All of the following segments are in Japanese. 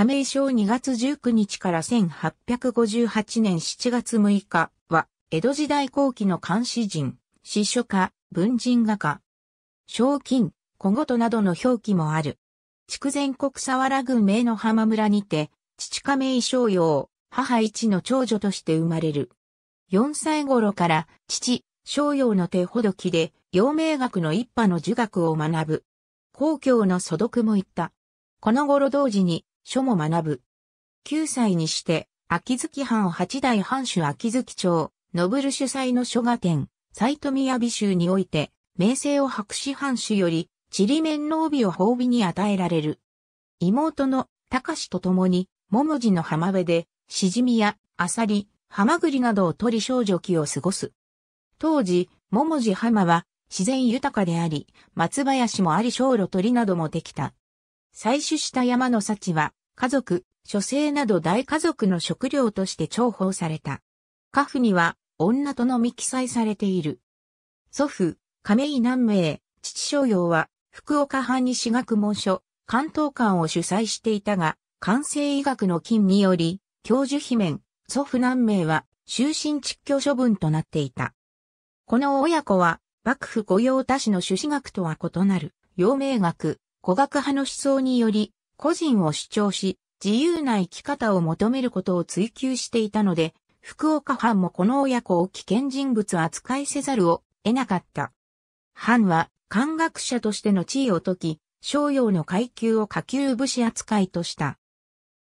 亀井省2月19日から1858年7月6日は、江戸時代後期の監視人、詩書家、文人画家、賞金、小言などの表記もある。筑前国佐原郡名の浜村にて、父亀井商陽、母一の長女として生まれる。4歳頃から父、商陽の手ほどきで、陽明学の一派の儒学を学ぶ。公共の素読も言った。この頃同時に、書も学ぶ。9歳にして、秋月藩八代藩主秋月町、信ブ主催の書画展、斎富宮美州において、名声を博士藩主より、ちりめんの帯を褒美に与えられる。妹の隆と共に、桃地の浜辺で、しじみや、あさり、はまぐりなどを取り少女期を過ごす。当時、桃地浜は、自然豊かであり、松林もあり小路鳥などもできた。採取した山の幸は、家族、書生など大家族の食料として重宝された。家父には、女とのみ記載されている。祖父、亀井南明、父商用は、福岡藩に私学文書、関東館を主催していたが、関西医学の金により、教授罷免、祖父南明は、終身蟄居処分となっていた。この親子は、幕府御用達の朱子学とは異なる、陽明学、古学派の思想により、個人を主張し、自由な生き方を求めることを追求していたので、福岡藩もこの親子を危険人物扱いせざるを得なかった。藩は、漢学者としての地位を解き、商用の階級を下級武士扱いとした。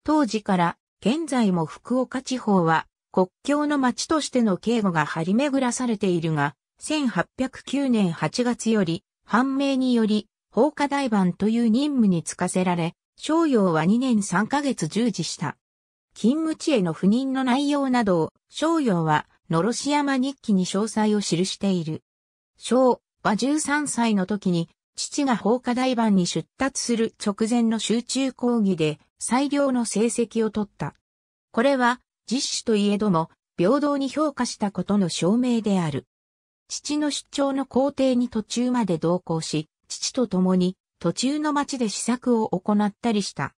当時から、現在も福岡地方は、国境の町としての警護が張り巡らされているが、1809年8月より、判明により、放火台番という任務に就かせられ、商用は2年3ヶ月従事した。勤務地への赴任の内容などを、商用は、のろし山日記に詳細を記している。商は13歳の時に、父が法科大番に出立する直前の集中講義で、最良の成績を取った。これは、実施といえども、平等に評価したことの証明である。父の出張の工程に途中まで同行し、父と共に途中の町で試作を行ったりした。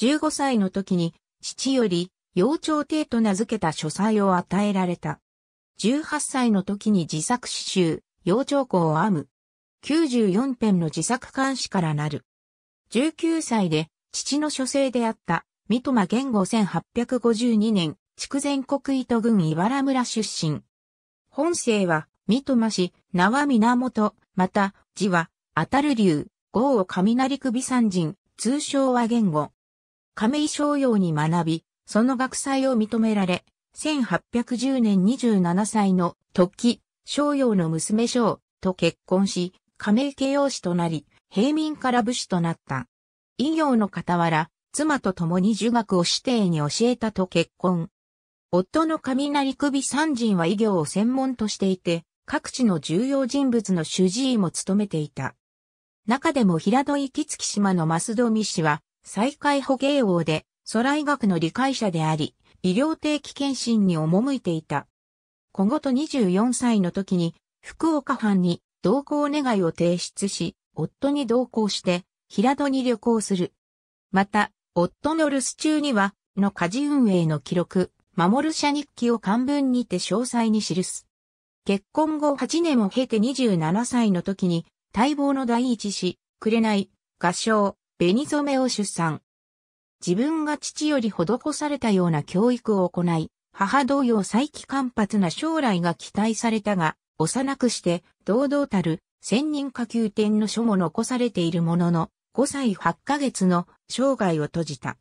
15歳の時に、父より、幼鳥帝と名付けた書斎を与えられた。18歳の時に自作詩集、幼鳥校を編む。94編の自作監視からなる。19歳で、父の書生であった、三笘元号1852年、筑前国糸郡茨村出身。本姓は、三笘氏、名は源、また、字は、当たる流、豪を雷首三人、通称は言語。亀井商用に学び、その学祭を認められ、1810年27歳の時、商用の娘商と結婚し、亀井家養子となり、平民から武士となった。医業の傍ら、妻と共に儒学を指定に教えたと結婚。夫の雷首三人は医業を専門としていて、各地の重要人物の主治医も務めていた。中でも平戸行月島の増戸美氏は、再開捕鯨王で、空来学の理解者であり、医療定期検診に赴いていた。小後と24歳の時に、福岡藩に同行願いを提出し、夫に同行して、平戸に旅行する。また、夫の留守中には、の家事運営の記録、守る社日記を漢文にて詳細に記す。結婚後8年を経て27歳の時に、待望の第一子、くれない、合唱、紅染めを出産。自分が父より施されたような教育を行い、母同様再起間髪な将来が期待されたが、幼くして堂々たる千人下級点の書も残されているものの、5歳8ヶ月の生涯を閉じた。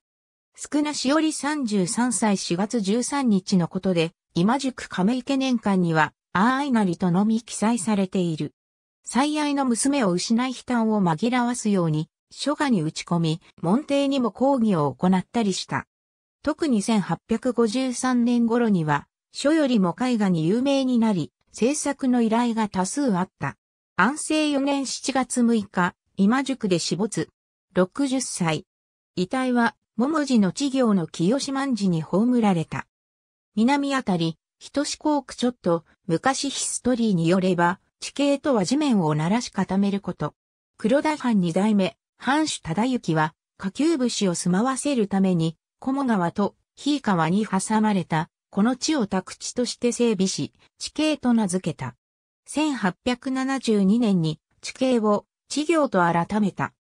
少なしより33歳4月13日のことで、今宿亀池年間には、あーいなりとのみ記載されている。最愛の娘を失い悲嘆を紛らわすように、書画に打ち込み、門弟にも講義を行ったりした。特に1853年頃には、書よりも絵画に有名になり、制作の依頼が多数あった。安政4年7月6日、今宿で死没。60歳。遺体は、桃じの稚行の清島寺に葬られた。南あたり、人志校区ちょっと、昔ヒストリーによれば、地形とは地面を鳴らし固めること。黒田藩二代目、藩主忠行は、下級武士を住まわせるために、菰川と日川に挟まれた、この地を宅地として整備し、地形と名付けた。1872年に地形を地業と改めた。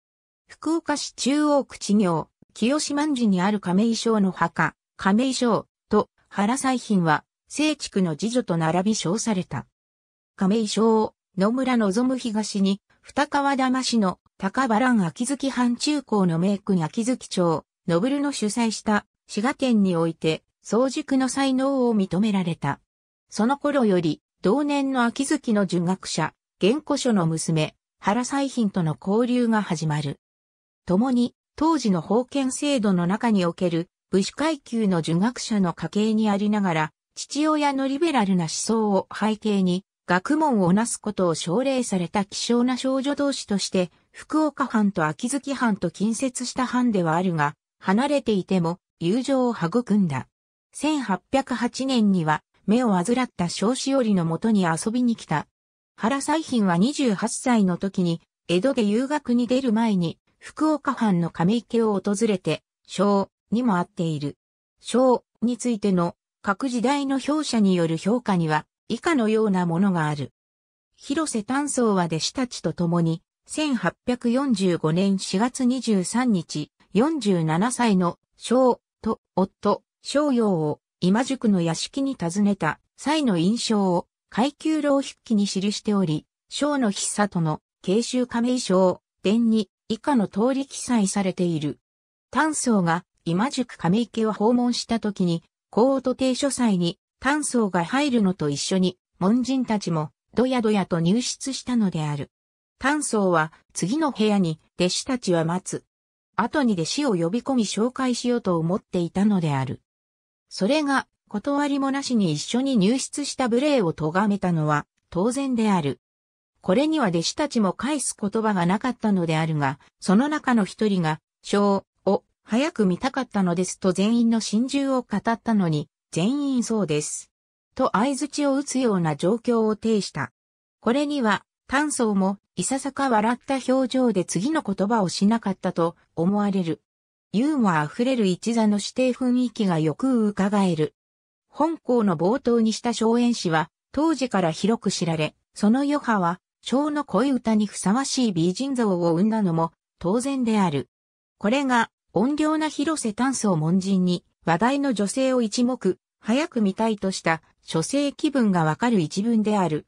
福岡市中央区地業、清島寺にある亀井省の墓、亀井省と原祭品は、聖地区の次女と並び称された。亀井省、野村望東に、二川玉市の高原秋月藩中高の名君秋月町、ノブルの主催した滋賀県において、早熟の才能を認められた。その頃より、同年の秋月の儒学者、原古書の娘、原彩品との交流が始まる。共に、当時の封建制度の中における、武士階級の儒学者の家系にありながら、父親のリベラルな思想を背景に、学問をなすことを奨励された希少な少女同士として、福岡藩と秋月藩と近接した藩ではあるが、離れていても友情を育んだ。1808年には、目を患った少子織のもとに遊びに来た。原彩浜は28歳の時に、江戸で遊学に出る前に、福岡藩の亀池を訪れて、小にも会っている。小についての各時代の評者による評価には、以下のようなものがある。広瀬丹僧は弟子たちと共に、1845年4月23日、47歳の小と夫、小陽を今宿の屋敷に訪ねた際の印象を階級浪筆記に記しており、小の必里の慶州亀衣装、伝に以下の通り記載されている。丹僧が今宿亀池を訪問した時に、高音帝書祭に炭素が入るのと一緒に、門人たちも、どやどやと入室したのである。炭素は、次の部屋に、弟子たちは待つ。後に弟子を呼び込み紹介しようと思っていたのである。それが、断りもなしに一緒に入室した無礼を咎めたのは、当然である。これには弟子たちも返す言葉がなかったのであるが、その中の一人が、章を早く見たかったのですと全員の心中を語ったのに、全員そうです。と相槌を打つような状況を呈した。これには、炭素もいささか笑った表情で次の言葉をしなかったと思われる。ユーモア溢れる一座の指定雰囲気がよく伺える。本校の冒頭にした荘園詩は、当時から広く知られ、その余波は、小の恋歌にふさわしい美人像を生んだのも、当然である。これが、音量な広瀬炭素を門人に、話題の女性を一目早く見たいとした書生気分がわかる一文である。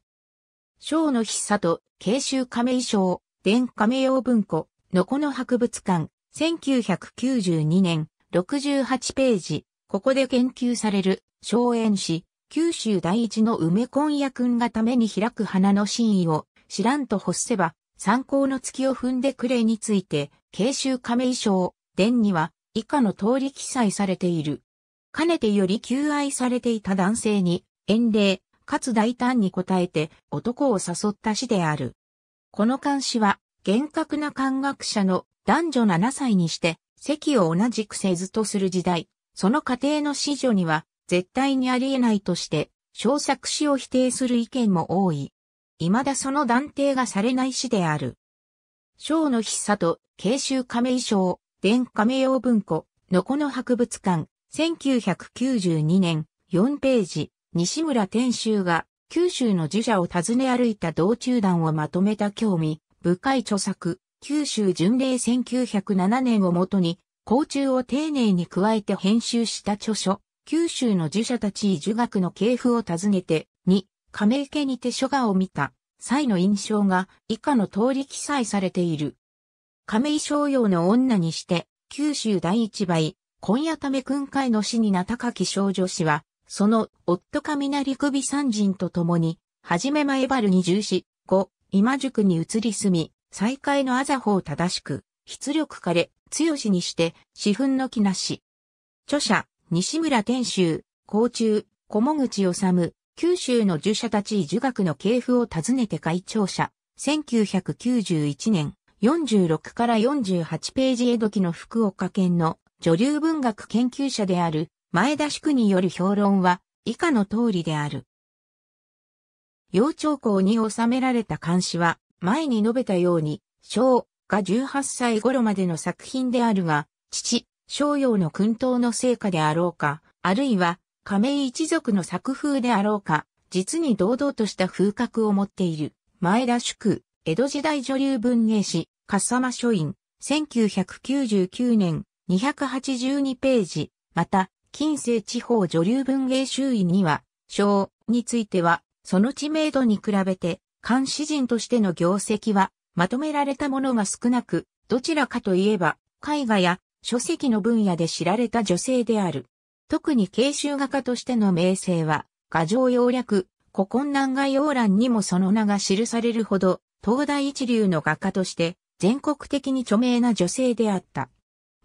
章の筆殺と、慶州亀衣装、伝亀用文庫、のこの博物館、1992年、68ページ、ここで研究される、荘園史、九州第一の梅婚夜君がために開く花の真意を、知らんと欲せば、参考の月を踏んでくれについて、慶州亀衣装、伝には、以下の通り記載されている。かねてより求愛されていた男性に、遠礼、かつ大胆に応えて男を誘った詩である。この漢詩は、厳格な漢学者の男女7歳にして、席を同じくせずとする時代、その家庭の子女には、絶対にありえないとして、小作詩を否定する意見も多い。未だその断定がされない詩である。章の筆作と、慶州亀衣装、伝亀用文庫、のこの博物館、1992年、4ページ、西村天秀が九州の寺社を訪ね歩いた道中団をまとめた興味、深い著作、九州巡礼1907年をもとに、甲虫を丁寧に加えて編集した著書、九州の寺社たち儒学の系譜を訪ねて、に、亀池にて書画を見た、際の印象が以下の通り記載されている。亀井商用の女にして、九州第一倍、今夜ため訓会の死にな高き少女氏は、その夫雷首三人と共に、はじめ前原に十四、後、今宿に移り住み、再会のあざほを正しく、出力かれ、強しにして、私憤の木なし。著者、西村天州、甲中、小茂口治、九州の儒者たち儒学の系譜を訪ねて会長者、1991年、46から48ページ江戸期の福岡県の女流文学研究者である前田宿による評論は以下の通りである。幼鳥校に収められた漢詩は前に述べたように、章が18歳頃までの作品であるが、父、章陽の訓導の成果であろうか、あるいは亀井一族の作風であろうか、実に堂々とした風格を持っている。前田宿、江戸時代女流文芸師、笠間書院、1999年、282ページ、また、近世地方女流文芸周囲には、小については、その知名度に比べて、監視人としての業績は、まとめられたものが少なく、どちらかといえば、絵画や書籍の分野で知られた女性である。特に慶州画家としての名声は、画上要略、古今南画要欄にもその名が記されるほど、東大一流の画家として、全国的に著名な女性であった。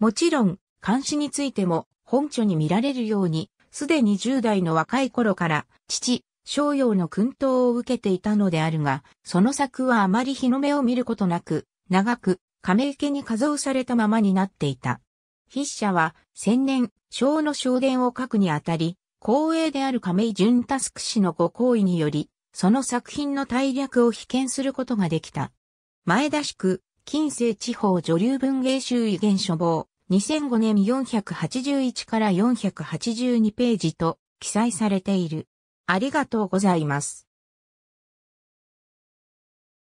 もちろん、監視についても本著に見られるように、すでに10代の若い頃から、父、商用の訓導を受けていたのであるが、その作はあまり日の目を見ることなく、長く、亀池に画像されたままになっていた。筆者は、千年、小の小伝を書くにあたり、光栄である亀井淳タスク氏のご行為により、その作品の大略を被見することができた。前田宿、近世地方女流文芸集遺言書房、2005年481から482ページと記載されている。ありがとうございます。